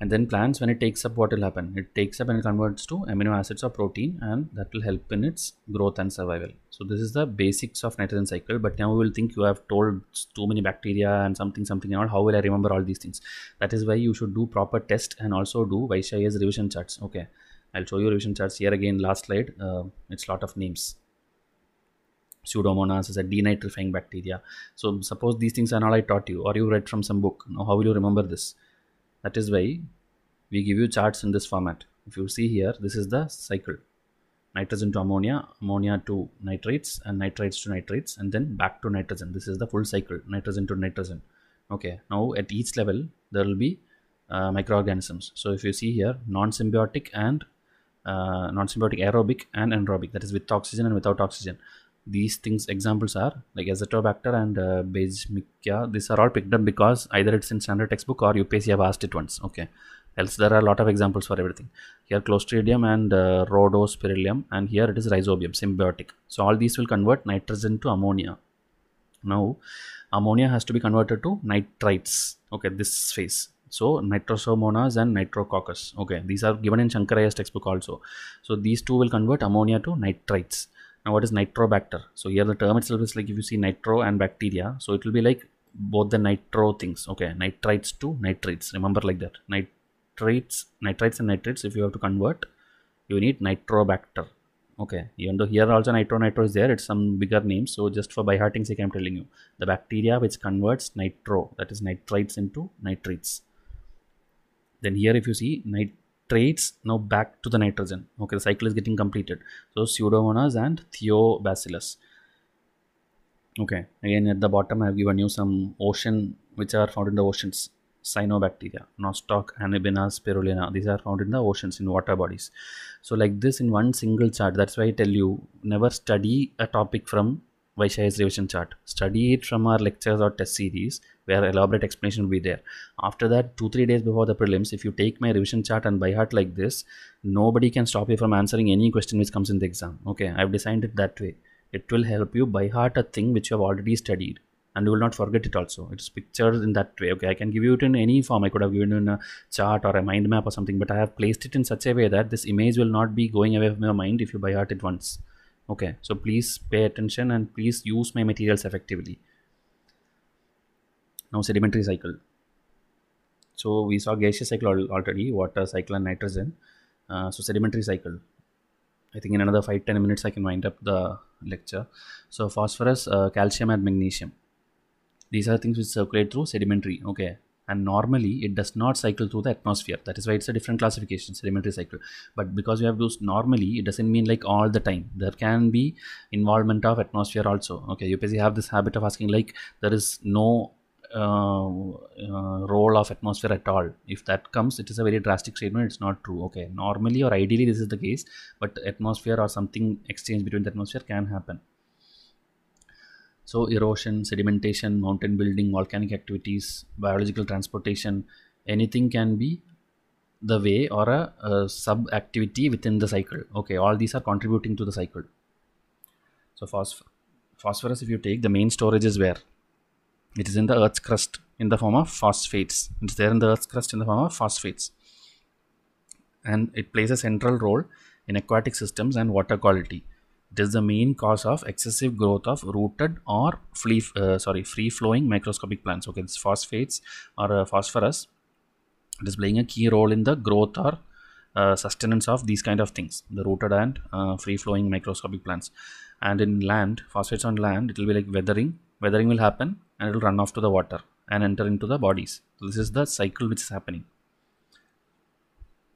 and then plants when it takes up what will happen it takes up and converts to amino acids or protein and that will help in its growth and survival so this is the basics of nitrogen cycle but now we will think you have told too many bacteria and something something and all how will i remember all these things that is why you should do proper test and also do vaishya's revision charts okay i'll show you revision charts here again last slide uh, it's lot of names pseudomonas is a denitrifying bacteria so suppose these things are not i taught you or you read from some book now how will you remember this that is why we give you charts in this format if you see here this is the cycle nitrogen to ammonia ammonia to nitrates and nitrates to nitrates and then back to nitrogen this is the full cycle nitrogen to nitrogen okay now at each level there will be uh, microorganisms so if you see here non-symbiotic and uh, non-symbiotic aerobic and anaerobic that is with oxygen and without oxygen these things examples are like azotobacter and uh, basemichia these are all picked up because either it's in standard textbook or upsc have asked it once okay else there are a lot of examples for everything here clostridium and uh, rhodospirillum and here it is rhizobium symbiotic so all these will convert nitrogen to ammonia now ammonia has to be converted to nitrites okay this phase so nitrosomonas and nitrococcus okay these are given in shankaraya's textbook also so these two will convert ammonia to nitrites now what is nitrobacter so here the term itself is like if you see nitro and bacteria so it will be like both the nitro things okay nitrites to nitrates remember like that nitrates nitrites and nitrates if you have to convert you need nitrobacter okay even though here also nitro nitro is there it's some bigger name so just for by hearting sake i'm telling you the bacteria which converts nitro that is nitrites into nitrates then here if you see nit nitrates now back to the nitrogen okay the cycle is getting completed so pseudomonas and theobacillus okay again at the bottom i have given you some ocean which are found in the oceans cyanobacteria nostoc anabina spirulina these are found in the oceans in water bodies so like this in one single chart that's why i tell you never study a topic from Vaishay's revision chart. Study it from our lectures or test series where elaborate explanation will be there. After that, two, three days before the prelims, if you take my revision chart and by heart like this, nobody can stop you from answering any question which comes in the exam. Okay, I've designed it that way. It will help you by heart a thing which you have already studied and you will not forget it also. It's pictured in that way. Okay, I can give you it in any form. I could have given you in a chart or a mind map or something, but I have placed it in such a way that this image will not be going away from your mind if you by heart it once okay so please pay attention and please use my materials effectively now sedimentary cycle so we saw gaseous cycle already water cycle and nitrogen uh, so sedimentary cycle i think in another 5 10 minutes i can wind up the lecture so phosphorus uh, calcium and magnesium these are things which circulate through sedimentary okay and normally it does not cycle through the atmosphere that is why it's a different classification sedimentary cycle but because we have used normally it doesn't mean like all the time there can be involvement of atmosphere also okay you basically have this habit of asking like there is no uh, uh, role of atmosphere at all if that comes it is a very drastic statement it's not true okay normally or ideally this is the case but atmosphere or something exchange between the atmosphere can happen so erosion, sedimentation, mountain building, volcanic activities, biological transportation, anything can be the way or a, a sub activity within the cycle. Okay, all these are contributing to the cycle. So phosphor phosphorus, if you take the main storage is where? It is in the earth's crust in the form of phosphates. It's there in the earth's crust in the form of phosphates. And it plays a central role in aquatic systems and water quality. It is the main cause of excessive growth of rooted or free, uh, sorry, free-flowing microscopic plants. Okay, this phosphates or uh, phosphorus. It is playing a key role in the growth or uh, sustenance of these kind of things, the rooted and uh, free-flowing microscopic plants. And in land, phosphates on land, it will be like weathering. Weathering will happen and it will run off to the water and enter into the bodies. So this is the cycle which is happening.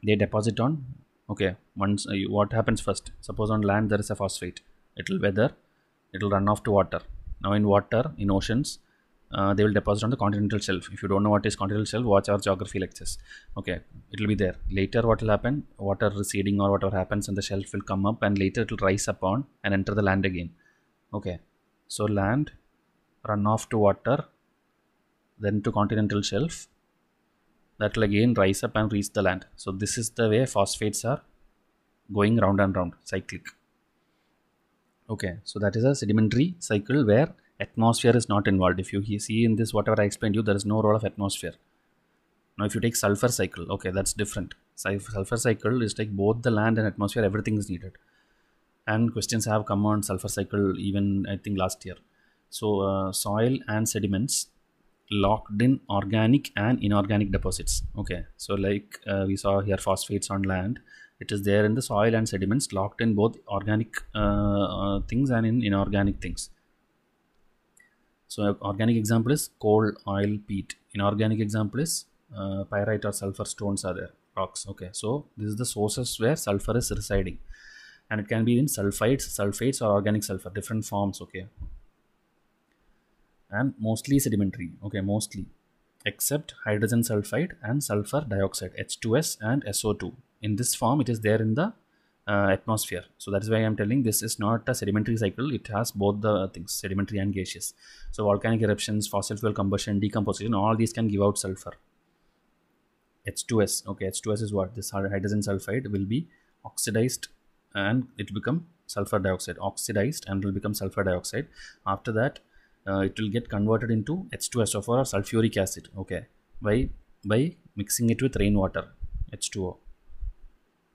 They deposit on okay once uh, what happens first suppose on land there is a phosphate it will weather it will run off to water now in water in oceans uh, they will deposit on the continental shelf if you don't know what is continental shelf watch our geography lectures okay it will be there later what will happen water receding or whatever happens and the shelf will come up and later it will rise upon and enter the land again okay so land run off to water then to continental shelf that will again rise up and reach the land. So this is the way phosphates are going round and round, cyclic. Okay, so that is a sedimentary cycle where atmosphere is not involved. If you see in this, whatever I explained you, there is no role of atmosphere. Now if you take sulfur cycle, okay, that's different. Sulfur cycle is like both the land and atmosphere, everything is needed. And questions have come on sulfur cycle even I think last year. So uh, soil and sediments locked in organic and inorganic deposits okay so like uh, we saw here phosphates on land it is there in the soil and sediments locked in both organic uh, uh, things and in inorganic things so organic example is coal oil peat inorganic example is uh, pyrite or sulfur stones are there rocks okay so this is the sources where sulfur is residing and it can be in sulfides sulfates or organic sulfur different forms okay and mostly sedimentary okay mostly except hydrogen sulfide and sulfur dioxide h2s and so2 in this form it is there in the uh, atmosphere so that is why i'm telling this is not a sedimentary cycle it has both the things sedimentary and gaseous so volcanic eruptions fossil fuel combustion decomposition all these can give out sulfur h2s okay h2s is what this hydrogen sulfide will be oxidized and it will become sulfur dioxide oxidized and will become sulfur dioxide after that uh, it will get converted into H2SO4 or sulfuric acid okay by by mixing it with rainwater H2O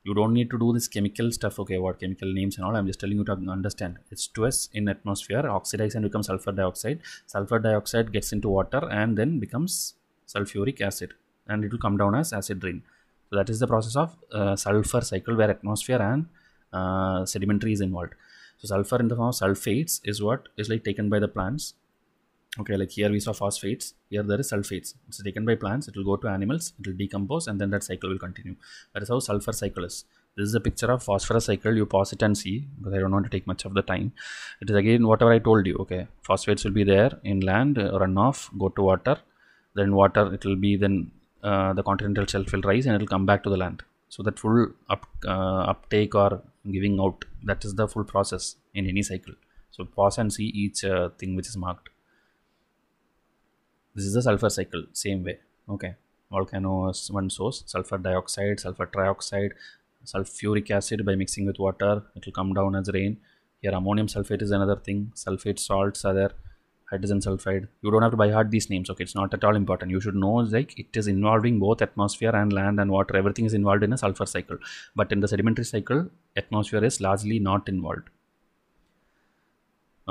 you don't need to do this chemical stuff okay what chemical names and all i'm just telling you to understand h2s in atmosphere oxidizes and becomes sulfur dioxide sulfur dioxide gets into water and then becomes sulfuric acid and it will come down as acid rain so that is the process of uh, sulfur cycle where atmosphere and uh, sedimentary is involved so sulfur in the form of sulfates is what is like taken by the plants okay like here we saw phosphates here there is sulfates it's taken by plants it will go to animals it will decompose and then that cycle will continue that is how sulfur cycle is this is a picture of phosphorus cycle you pause it and see because i don't want to take much of the time it is again whatever i told you okay phosphates will be there inland uh, runoff go to water then water it will be then uh, the continental shelf will rise and it will come back to the land so that full up, uh, uptake or giving out that is the full process in any cycle so pause and see each uh, thing which is marked this is the sulfur cycle same way okay volcano is one source sulfur dioxide sulfur trioxide sulfuric acid by mixing with water it will come down as rain here ammonium sulfate is another thing sulfate salts are there hydrogen sulfide you don't have to buy hard these names okay it's not at all important you should know like it is involving both atmosphere and land and water everything is involved in a sulfur cycle but in the sedimentary cycle atmosphere is largely not involved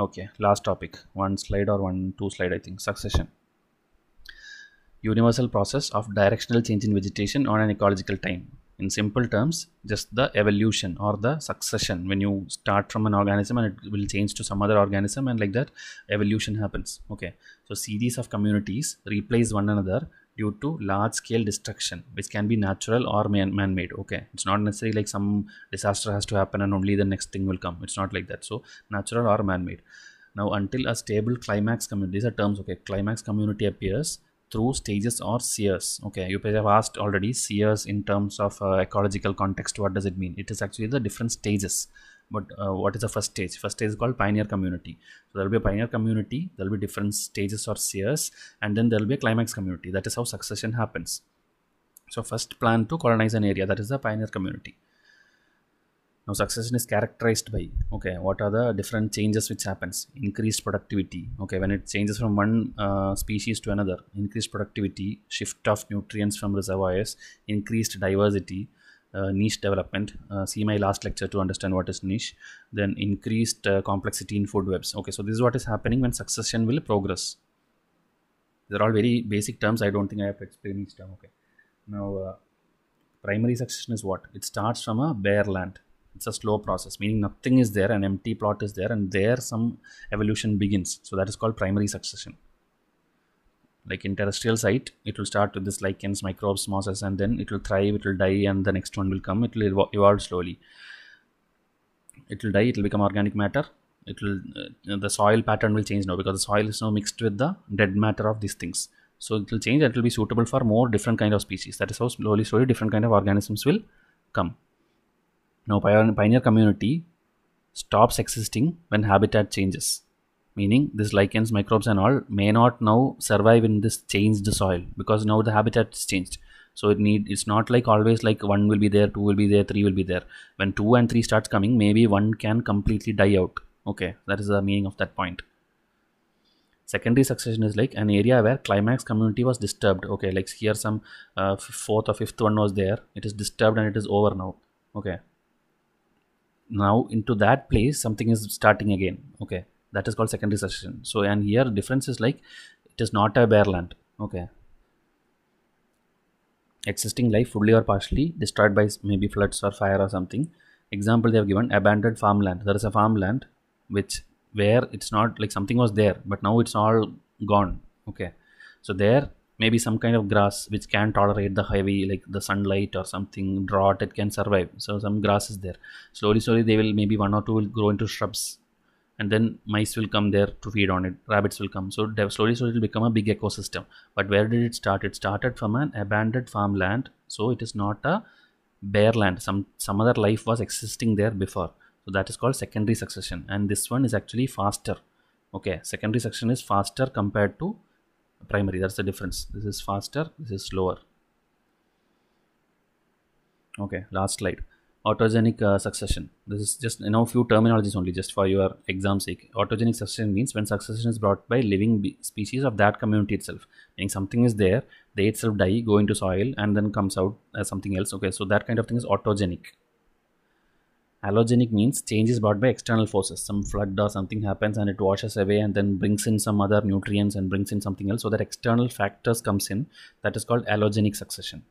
okay last topic one slide or one two slide i think succession universal process of directional change in vegetation on an ecological time. In simple terms, just the evolution or the succession. When you start from an organism and it will change to some other organism, and like that, evolution happens. Okay, so series of communities replace one another due to large scale destruction which can be natural or man made okay it's not necessarily like some disaster has to happen and only the next thing will come it's not like that so natural or man made now until a stable climax community these are terms okay climax community appears through stages or sears okay you have asked already sears in terms of uh, ecological context what does it mean it is actually the different stages but uh, what is the first stage first stage is called pioneer community so there will be a pioneer community there will be different stages or sears and then there will be a climax community that is how succession happens so first plan to colonize an area that is the pioneer community now succession is characterized by okay what are the different changes which happens increased productivity okay when it changes from one uh, species to another increased productivity shift of nutrients from reservoirs increased diversity uh, niche development uh, see my last lecture to understand what is niche then increased uh, complexity in food webs okay so this is what is happening when succession will progress these are all very basic terms i don't think i have to explain each term okay now uh, primary succession is what it starts from a bare land it's a slow process meaning nothing is there an empty plot is there and there some evolution begins so that is called primary succession like in terrestrial site it will start with this lichens microbes mosses and then it will thrive it will die and the next one will come it will evolve slowly it will die it will become organic matter it will uh, the soil pattern will change now because the soil is now mixed with the dead matter of these things so it will change and it will be suitable for more different kind of species that is how slowly slowly different kind of organisms will come now, pioneer community stops existing when habitat changes, meaning these lichens, microbes, and all may not now survive in this changed soil because now the habitat is changed. So it need it's not like always like one will be there, two will be there, three will be there. When two and three starts coming, maybe one can completely die out. Okay, that is the meaning of that point. Secondary succession is like an area where climax community was disturbed. Okay, like here some uh, fourth or fifth one was there. It is disturbed and it is over now. Okay, now into that place something is starting again okay that is called secondary succession so and here difference is like it is not a bare land okay existing life fully or partially destroyed by maybe floods or fire or something example they have given abandoned farmland there is a farmland which where it's not like something was there but now it's all gone okay so there maybe some kind of grass which can tolerate the heavy like the sunlight or something drought it can survive so some grass is there slowly slowly they will maybe one or two will grow into shrubs and then mice will come there to feed on it rabbits will come so slowly slowly it will become a big ecosystem but where did it start it started from an abandoned farmland so it is not a bare land some some other life was existing there before so that is called secondary succession and this one is actually faster okay secondary succession is faster compared to primary that's the difference this is faster this is slower okay last slide autogenic uh, succession this is just you know few terminologies only just for your exam sake autogenic succession means when succession is brought by living species of that community itself meaning something is there they itself die go into soil and then comes out as something else okay so that kind of thing is autogenic Allogenic means change is brought by external forces. Some flood or something happens and it washes away and then brings in some other nutrients and brings in something else. So that external factors comes in. That is called allogenic succession.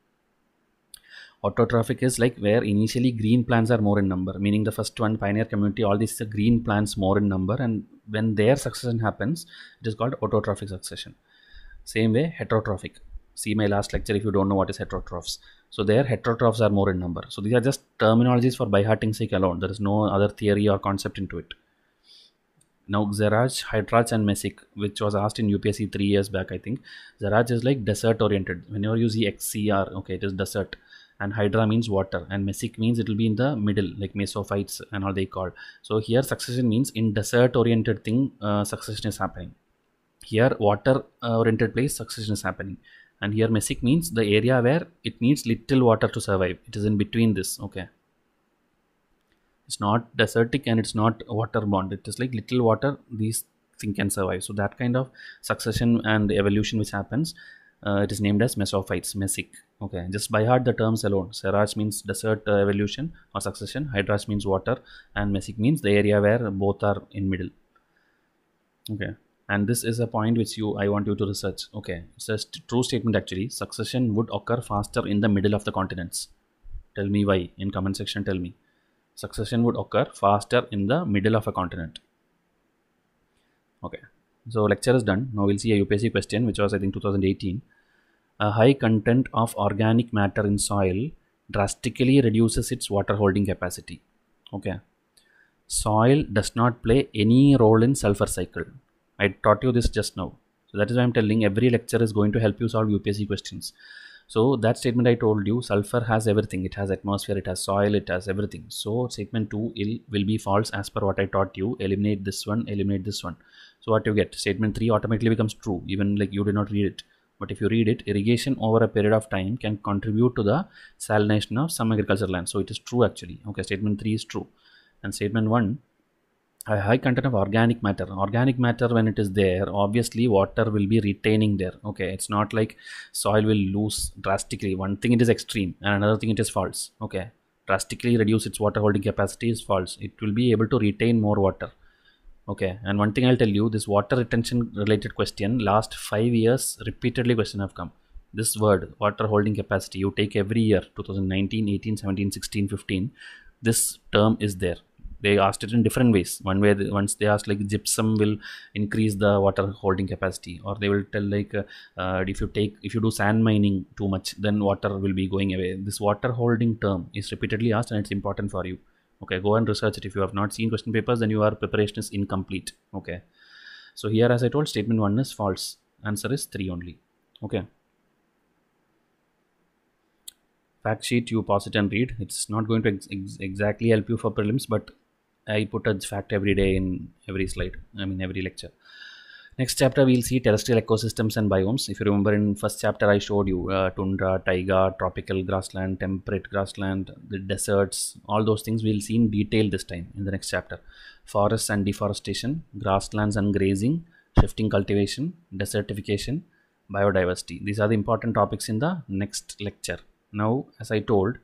Autotrophic is like where initially green plants are more in number, meaning the first one, pioneer community, all these green plants more in number, and when their succession happens, it is called autotrophic succession. Same way, heterotrophic. See my last lecture if you don't know what is heterotrophs. So their heterotrophs are more in number. So these are just terminologies for biharting seek alone. There is no other theory or concept into it. Now Xeraj, Hydraj and mesic, which was asked in UPSC three years back, I think. Xeraj is like desert oriented. Whenever you see XCR, okay, it is desert. And Hydra means water. And mesic means it will be in the middle, like Mesophytes and all they call. So here succession means in desert oriented thing, uh, succession is happening. Here water oriented place, succession is happening and here mesic means the area where it needs little water to survive it is in between this okay it's not desertic and it's not water bound it is like little water these thing can survive so that kind of succession and evolution which happens uh, it is named as mesophytes mesic okay just by heart the terms alone serage means desert uh, evolution or succession hydras means water and mesic means the area where both are in middle okay and this is a point which you i want you to research okay it's a st true statement actually succession would occur faster in the middle of the continents tell me why in comment section tell me succession would occur faster in the middle of a continent okay so lecture is done now we'll see a upsc question which was i think 2018 a high content of organic matter in soil drastically reduces its water holding capacity okay soil does not play any role in sulfur cycle I taught you this just now. So that is why I'm telling every lecture is going to help you solve UPSC questions. So that statement I told you, sulfur has everything. It has atmosphere, it has soil, it has everything. So statement 2 will be false as per what I taught you. Eliminate this one, eliminate this one. So what you get? Statement 3 automatically becomes true, even like you did not read it. But if you read it, irrigation over a period of time can contribute to the salination of some agricultural land. So it is true actually. Okay, statement 3 is true. And statement 1, a high content of organic matter organic matter when it is there obviously water will be retaining there okay it's not like soil will lose drastically one thing it is extreme and another thing it is false okay drastically reduce its water holding capacity is false it will be able to retain more water okay and one thing i'll tell you this water retention related question last 5 years repeatedly question have come this word water holding capacity you take every year 2019 18 17 16 15 this term is there they asked it in different ways one way they, once they asked like gypsum will increase the water holding capacity or they will tell like uh, uh, if you take if you do sand mining too much then water will be going away this water holding term is repeatedly asked and it's important for you okay go and research it if you have not seen question papers then your preparation is incomplete okay so here as i told statement 1 is false answer is 3 only okay fact sheet you pause it and read it's not going to ex ex exactly help you for prelims but I put a fact every day in every slide, I mean, every lecture. Next chapter, we'll see terrestrial ecosystems and biomes. If you remember in first chapter, I showed you uh, tundra, taiga, tropical grassland, temperate grassland, the deserts, all those things we'll see in detail this time in the next chapter. Forests and deforestation, grasslands and grazing, shifting cultivation, desertification, biodiversity. These are the important topics in the next lecture. Now, as I told,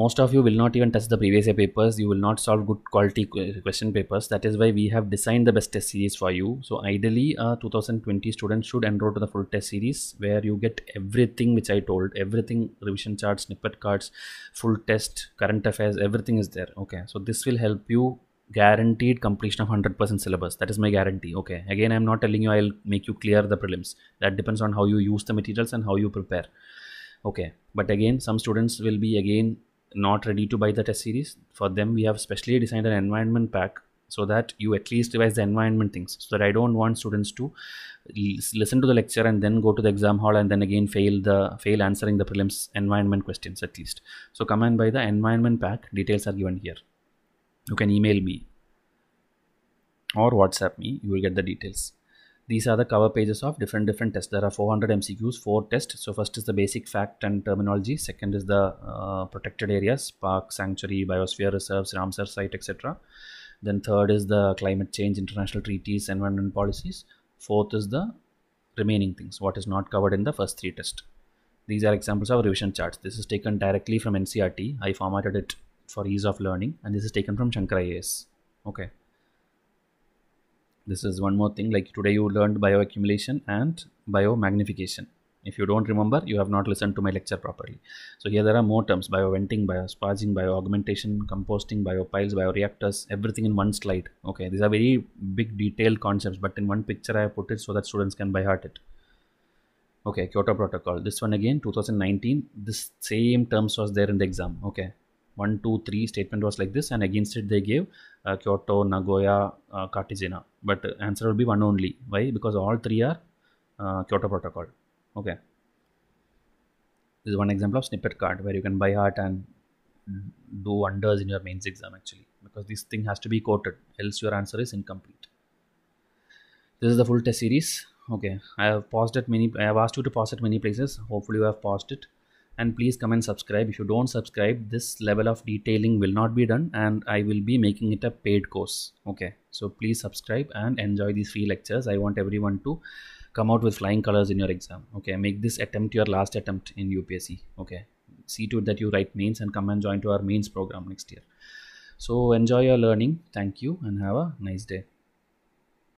most of you will not even touch the previous year papers you will not solve good quality question papers that is why we have designed the best test series for you so ideally a 2020 student should enroll to the full test series where you get everything which i told everything revision charts snippet cards full test current affairs everything is there okay so this will help you guaranteed completion of 100% syllabus that is my guarantee okay again i'm not telling you i'll make you clear the prelims that depends on how you use the materials and how you prepare okay but again some students will be again not ready to buy the test series, for them we have specially designed an environment pack so that you at least revise the environment things so that i don't want students to listen to the lecture and then go to the exam hall and then again fail the fail answering the prelims environment questions at least so come and buy the environment pack details are given here you can email me or whatsapp me you will get the details these are the cover pages of different different tests there are 400 mcqs four tests so first is the basic fact and terminology second is the uh, protected areas park sanctuary biosphere reserves ramsar site etc then third is the climate change international treaties environment policies fourth is the remaining things what is not covered in the first three tests these are examples of revision charts this is taken directly from ncrt i formatted it for ease of learning and this is taken from shankar ias okay this is one more thing like today you learned bioaccumulation and biomagnification if you don't remember you have not listened to my lecture properly so here there are more terms bioventing biosparging bioaugmentation composting biopiles bioreactors everything in one slide okay these are very big detailed concepts but in one picture i have put it so that students can buy heart it okay kyoto protocol this one again 2019 this same terms was there in the exam okay one two three statement was like this and against it they gave uh, kyoto nagoya uh, cartagena but the answer will be one only. Why? Because all three are uh, Kyoto Protocol. Okay. This is one example of snippet card where you can buy art and do wonders in your mains exam actually because this thing has to be quoted else your answer is incomplete. This is the full test series. Okay, I have paused at many. I have asked you to pause at many places. Hopefully, you have paused it and please come and subscribe if you don't subscribe this level of detailing will not be done and i will be making it a paid course okay so please subscribe and enjoy these free lectures i want everyone to come out with flying colors in your exam okay make this attempt your last attempt in upsc okay see to it that you write mains and come and join to our mains program next year so enjoy your learning thank you and have a nice day